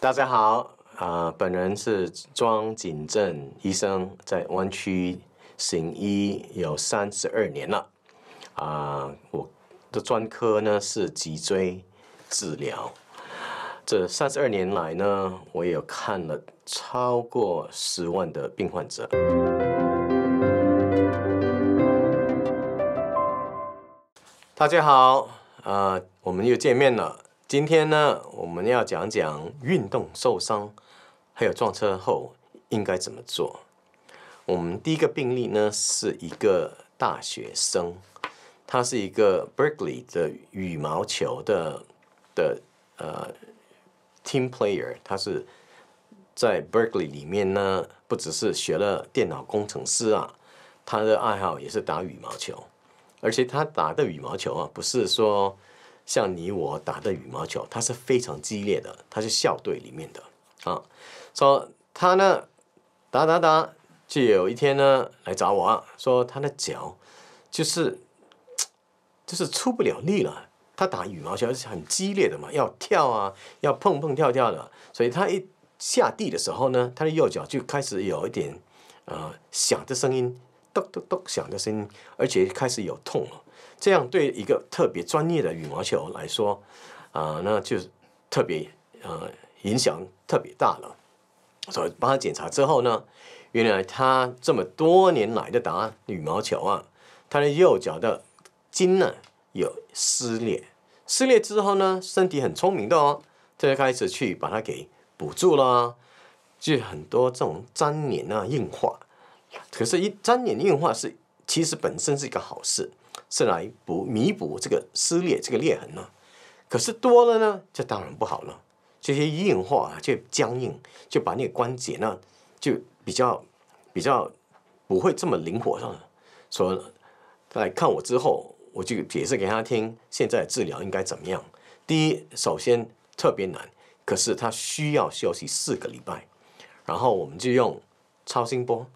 大家好，啊，本人是庄景正医生，在湾区行医有三十二年了，啊，我的专科呢是脊椎治疗，这三十二年来呢，我有看了超过十万的病患者。大家好，呃，我们又见面了。今天呢，我们要讲讲运动受伤，还有撞车后应该怎么做。我们第一个病例呢，是一个大学生，他是一个 Berkeley 的羽毛球的的呃 team player，他是在 Berkeley 里面呢，不只是学了电脑工程师啊，他的爱好也是打羽毛球，而且他打的羽毛球啊，不是说。像你我打的羽毛球，它是非常激烈的，它是校队里面的啊。说他呢打打打，就有一天呢来找我说，他的脚就是就是出不了力了。他打羽毛球是很激烈的嘛，要跳啊，要蹦蹦跳跳的，所以他一下地的时候呢，他的右脚就开始有一点啊响的声音，咚咚咚响的声音，而且开始有痛了。这样对一个特别专业的羽毛球来说，啊，那就特别呃影响特别大了。所以帮他检查之后呢，原来他这么多年来的打羽毛球啊，他的右脚的筋呢有撕裂，撕裂之后呢，身体很聪明的哦，他就开始去把它给补住了，就很多这种粘连啊硬化。可是，一粘连硬化是其实本身是一个好事。是来补弥补这个撕裂这个裂痕呢，可是多了呢，这当然不好了。这些硬化啊，就僵硬，就把那个关节呢，就比较比较不会这么灵活了。所来看我之后，我就解释给他听，现在治疗应该怎么样。第一，首先特别难，可是他需要休息四个礼拜，然后我们就用超声波。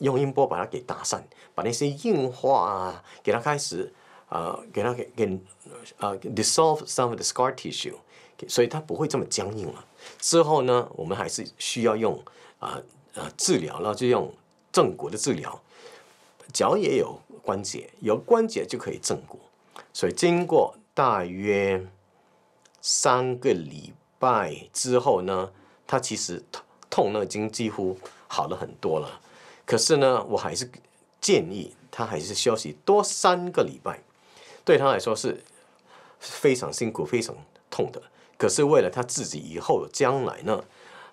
用音波把它给打散，把那些硬化啊，给它开始啊，给它给给，啊，dissolve some of the scar tissue，所以它不会这么僵硬了。之后呢，我们还是需要用啊啊治疗了，就用正骨的治疗。脚也有关节，有关节就可以正骨。所以经过大约三个礼拜之后呢，它其实痛痛呢已经几乎好了很多了。可是呢，我还是建议他还是休息多三个礼拜，对他来说是非常辛苦、非常痛的。可是为了他自己以后的将来呢，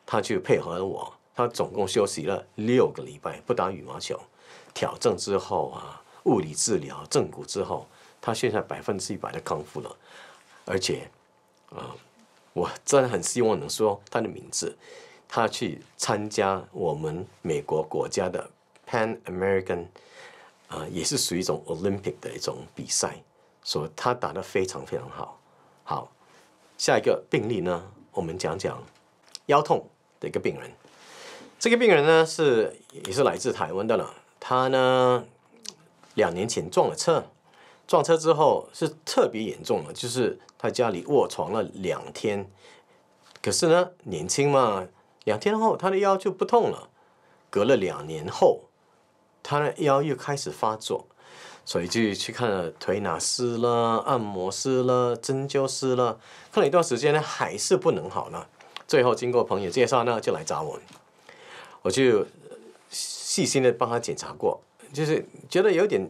他去配合我，他总共休息了六个礼拜，不打羽毛球。挑战之后啊，物理治疗、正骨之后，他现在百分之一百的康复了，而且啊，我真的很希望能说他的名字。他去参加我们美国国家的 Pan American，啊，也是属于一种 Olympic 的一种比赛，以他打得非常非常好。好，下一个病例呢，我们讲讲腰痛的一个病人。这个病人呢是也是来自台湾的了，他呢两年前撞了车，撞车之后是特别严重了，就是他家里卧床了两天，可是呢年轻嘛。两天后，他的腰就不痛了。隔了两年后，他的腰又开始发作，所以就去看了推拿师了、按摩师了、针灸师了。看了一段时间呢，还是不能好呢。最后经过朋友介绍呢，就来找我。我就细心的帮他检查过，就是觉得有点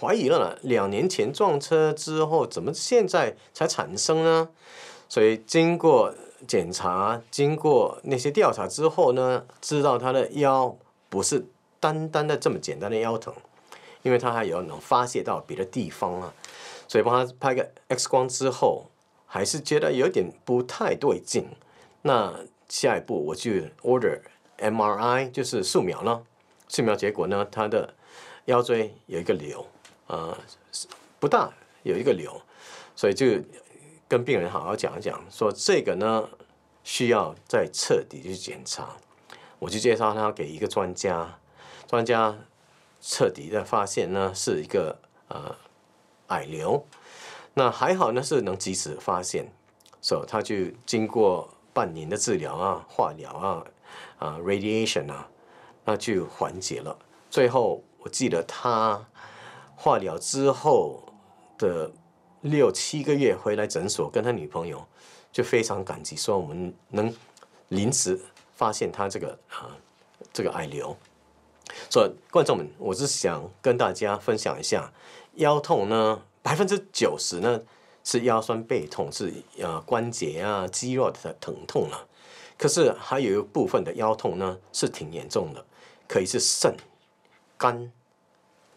怀疑了。两年前撞车之后，怎么现在才产生呢？所以经过。检查经过那些调查之后呢，知道他的腰不是单单的这么简单的腰疼，因为他还有能发泄到别的地方啊，所以帮他拍个 X 光之后，还是觉得有点不太对劲。那下一步我就 order MRI，就是素描咯。素描结果呢，他的腰椎有一个瘤，呃，不大有一个瘤，所以就。跟病人好好讲一讲，说这个呢需要再彻底去检查，我就介绍他给一个专家，专家彻底的发现呢是一个呃癌瘤，那还好呢是能及时发现，所以他就经过半年的治疗啊、化疗啊、啊 radiation 啊，那就缓解了。最后我记得他化疗之后的。六七个月回来诊所，跟他女朋友就非常感激，说我们能临时发现他这个啊这个癌瘤。所以观众们，我是想跟大家分享一下腰痛呢，百分之九十呢是腰酸背痛，是呃关节啊肌肉的疼痛了。可是还有一部分的腰痛呢是挺严重的，可以是肾、肝。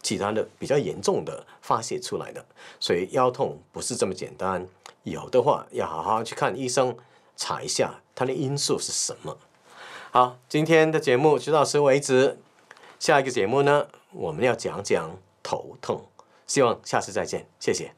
其他的比较严重的发泄出来的，所以腰痛不是这么简单，有的话要好好去看医生查一下它的因素是什么。好，今天的节目就到此为止，下一个节目呢我们要讲讲头痛，希望下次再见，谢谢。